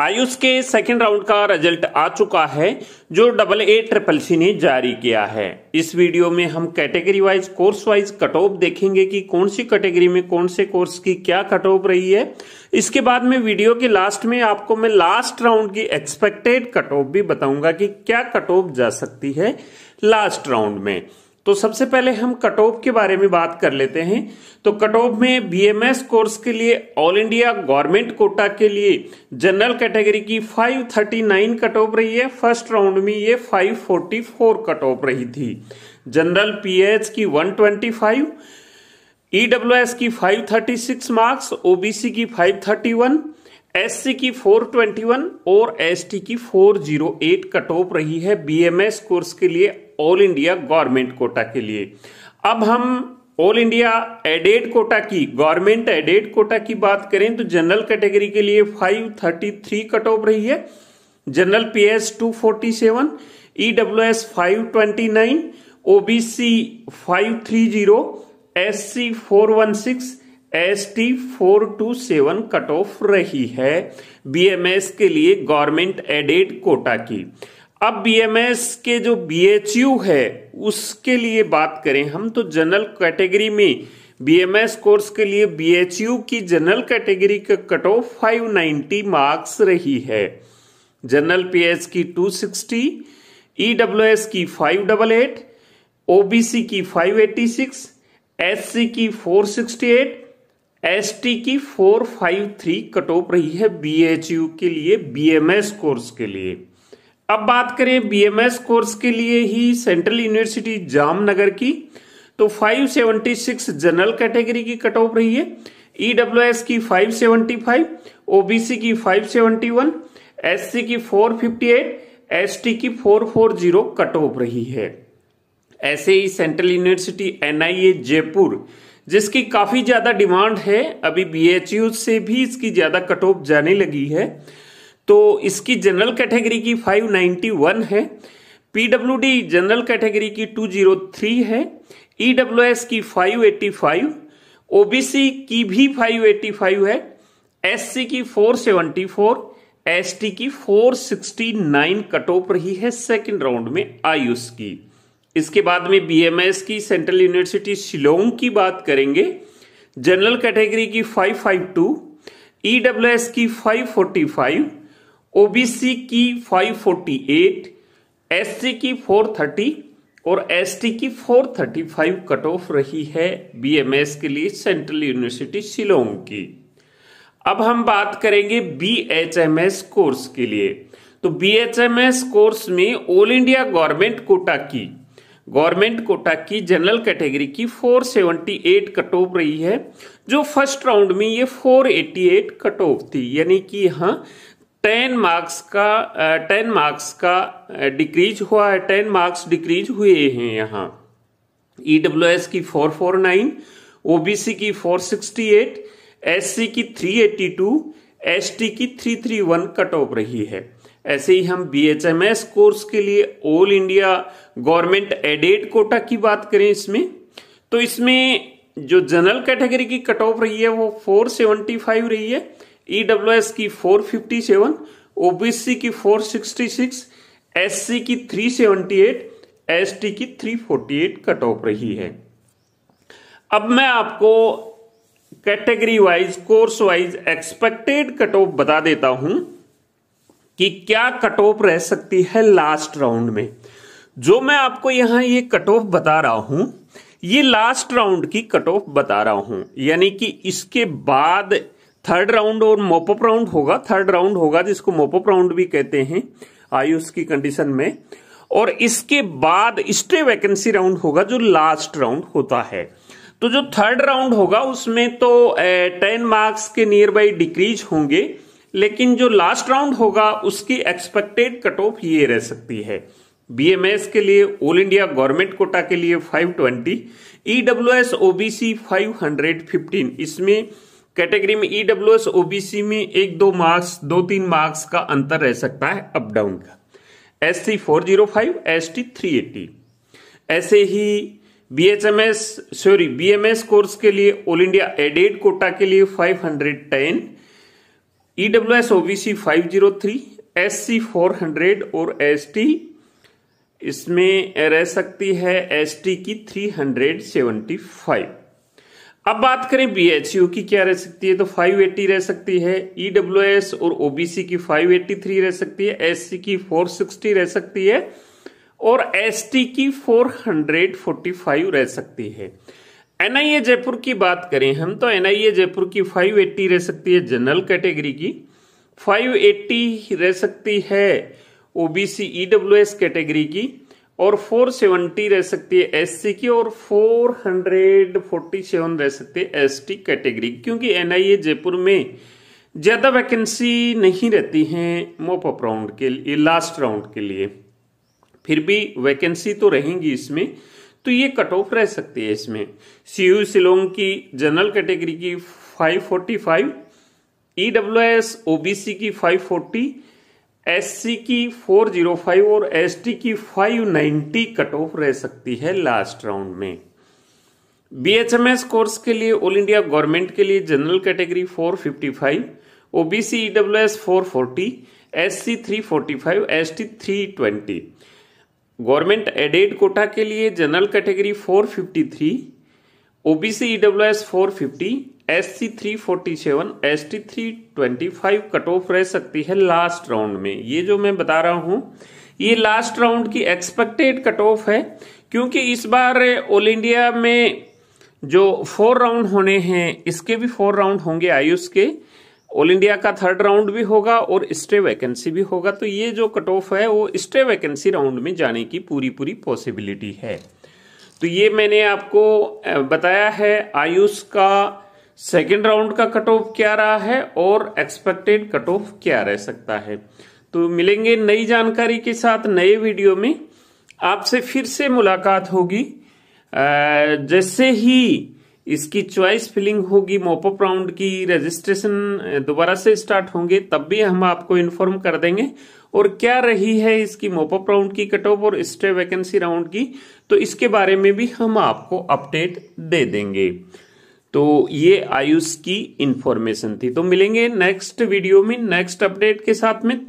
आयुष के second round का result आ चुका है जो डबल ए ट्रिपल सी ने जारी किया है इस वीडियो में हम category wise course wise cut off देखेंगे कि कौन सी कैटेगरी में कौन से कोर्स की क्या कट ऑफ रही है इसके बाद में वीडियो के लास्ट में आपको मैं लास्ट राउंड की एक्सपेक्टेड कट ऑफ भी बताऊंगा कि क्या कट ऑफ जा सकती है लास्ट राउंड में तो सबसे पहले हम कट ऑफ के बारे में बात कर लेते हैं तो कट ऑफ में बीएमएस कोर्स के लिए ऑल इंडिया गवर्नमेंट कोटा के लिए जनरल कैटेगरी की 539 कट ऑफ रही है फर्स्ट राउंड में ये 544 कट ऑफ रही थी जनरल पीएच की 125 एस e की 536 मार्क्स ओबीसी की 531 एससी की 421 और एसटी की 408 कट ऑफ रही है बीएमएस कोर्स के लिए ऑल इंडिया गवर्नमेंट कोटा के लिए अब हम ऑल इंडिया एडेड कोटा की गवर्नमेंट एडेड कोटा की बात करें तो जनरल कैटेगरी के लिए 533 कट ऑफ रही है general PS 247 EWS 529 OBC S T four two seven cut off रही है बीएमएस के लिए गवर्नमेंट एडेड कोटा की अब बीएमएस के जो बीएचयू है उसके लिए बात करें हम तो जनरल कैटेगरी में बीएमएस कोर्स के लिए बीएचयू की जनरल कैटेगरी का कट ऑफ 590 मार्क्स रही है जनरल पीएस की 260 ईडब्ल्यूएस e की 588 ओबीसी की 586 एससी की 468 टी की 453 कट ऑफ रही है बीएचयू के लिए बीएमएस कोर्स के लिए अब बात करें बीएमएस कोर्स के लिए ही सेंट्रल यूनिवर्सिटी जामनगर की तो 576 जनरल कैटेगरी की कट ऑफ रही है ईडब्ल्यू e की 575 ओबीसी की 571 एससी की 458 एसटी की 440 कट ऑफ रही है ऐसे ही सेंट्रल यूनिवर्सिटी एनआईए जयपुर जिसकी काफी ज्यादा डिमांड है अभी बीएचयू से भी इसकी ज्यादा कट ऑफ जाने लगी है तो इसकी जनरल कैटेगरी की 591 है पीडब्ल्यूडी जनरल कैटेगरी की 203 है ईडब्ल्यूएस e की 585 ओबीसी की भी 585 है एससी की 474 एसटी की 469 कट ऑफ रही है सेकंड राउंड में आयुष की इसके बाद में बीएमएस की सेंट्रल यूनिवर्सिटी शिलोंग की बात करेंगे जनरल कैटेगरी की 552 ईडब्ल्यूएस e की 545 ओबीसी की 548 एससी की 430 और एसटी की 435 कट ऑफ रही है बीएमएस के लिए सेंट्रल यूनिवर्सिटी शिलोंग की अब हम बात करेंगे बीएचएमएस कोर्स के लिए तो बीएचएमएस कोर्स में ऑल इंडिया गवर्नमेंट कोटा की गवर्नमेंट कोटा की जनरल कैटेगरी की 478 कट ऑफ रही है जो फर्स्ट राउंड में ये 488 कट ऑफ थी यानी कि यहाँ टेन मार्क्स का टेन मार्क्स का डिक्रीज हुआ है टेन मार्क्स डिक्रीज हुए हैं यहाँ ई डब्ल्यू एस की फोर फोर नाइन ओबीसी की four sixty eight S C की three eighty two S T की three three one cut off रही है ऐसे ही हम B H M S course के लिए all India government aided quota की बात करें इसमें तो इसमें जो जनरल कैटेगरी की कट ऑफ रही है वो फोर सेवेंटी फाइव रही है ईडब्ल्यूएस e की 457 ओबीसी की 466 एससी की 378 एसटी की 348 कट ऑफ रही है अब मैं आपको category wise course wise expected cut off बता देता हूं कि क्या कट ऑफ रह सकती है लास्ट राउंड में जो मैं आपको यहां ये कट ऑफ बता रहा हूं ये लास्ट राउंड की कट ऑफ बता रहा हूं यानी कि इसके बाद थर्ड राउंड और मोपअप राउंड होगा थर्ड राउंड होगा जिसको मोपअप राउंड भी कहते हैं आयुष की कंडीशन में और इसके बाद स्टे वैकेंसी राउंड होगा जो लास्ट राउंड होता है तो जो थर्ड राउंड होगा उसमें तो टेन मार्क्स के नियर बाई डिक्रीज होंगे लेकिन जो लास्ट राउंड होगा उसकी एक्सपेक्टेड कट ऑफ ये रह सकती है बीएमएस के लिए ऑल इंडिया गवर्नमेंट कोटा के लिए 520 ईडब्ल्यूएस ओबीसी 515 इसमें कैटेगरी में ईडब्ल्यू एस ओबीसी में एक दो मार्क्स दो तीन मार्क्स का अंतर रह सकता है अप डाउन का S C four zero five S T three eighty ऐसे ही B H M S sorry B M S course के लिए ऑल इंडिया एडेड कोटा के लिए five hundred ten E W S OBC five zero three S C four hundred और S T इसमें रह सकती है एस टी की थ्री हंड्रेड सेवेंटी फाइव अब बात करें बीएचयू की क्या रह सकती है तो 580 रह सकती है ईडब्ल्यूएस e और ओबीसी की 583 रह सकती है एससी की 460 रह सकती है और एसटी की 445 रह सकती है एनआईए जयपुर की बात करें हम तो एनआईए जयपुर की 580 रह सकती है जनरल कैटेगरी की 580 रह सकती है ओबीसी ईडब्ल्यूएस कैटेगरी की और 470 रह सकती है एससी की और 447 रह सकती है एसटी कैटेगरी क्योंकि एनआईए जयपुर में ज़्यादा वैकेंसी नहीं रहती है मोपअप राउंड के लिए लास्ट राउंड के लिए फिर भी वैकेंसी तो रहेंगी इसमें तो ये कट ऑफ रह सकती है इसमें सी यू सिलोंग की जनरल कैटेगरी की 545 ईडब्ल्यूएस ओबीसी की 540 एससी की 405 और एसटी की 590 कट ऑफ रह सकती है लास्ट राउंड में बीएचएमएस कोर्स के लिए ऑल इंडिया गवर्नमेंट के लिए general category 455 OBC forty 440 SC 345 ST 320 government aided quota के लिए general category 453 OBC EWS 450 S C three forty seven S T three twenty five cut off रह सकती है लास्ट राउंड में ये जो मैं बता रहा हूं ये लास्ट राउंड की एक्सपेक्टेड कट ऑफ है क्योंकि इस बार ऑल इंडिया में जो फोर राउंड होने हैं इसके भी फोर राउंड होंगे आयुष के ऑल इंडिया का थर्ड राउंड भी होगा और स्टे वैकेंसी भी होगा तो ये जो कट ऑफ है वो स्टे वैकेंसी राउंड में जाने की पूरी पूरी पॉसिबिलिटी है तो ये मैंने आपको बताया है आयुष का सेकेंड राउंड का कट ऑफ क्या रहा है और एक्सपेक्टेड कट ऑफ क्या रह सकता है तो मिलेंगे नई जानकारी के साथ नए वीडियो में आपसे फिर से मुलाकात होगी जैसे ही इसकी चॉइस फिलिंग होगी मोपअप राउंड की रजिस्ट्रेशन दोबारा से स्टार्ट होंगे तब भी हम आपको इन्फॉर्म कर देंगे और क्या रही है इसकी मोपअप राउंड की कट ऑफ और स्टे वैकेंसी राउंड की तो इसके बारे में भी हम आपको अपडेट दे देंगे तो ये आयुष की इंफॉर्मेशन थी तो मिलेंगे नेक्स्ट वीडियो में नेक्स्ट अपडेट के साथ में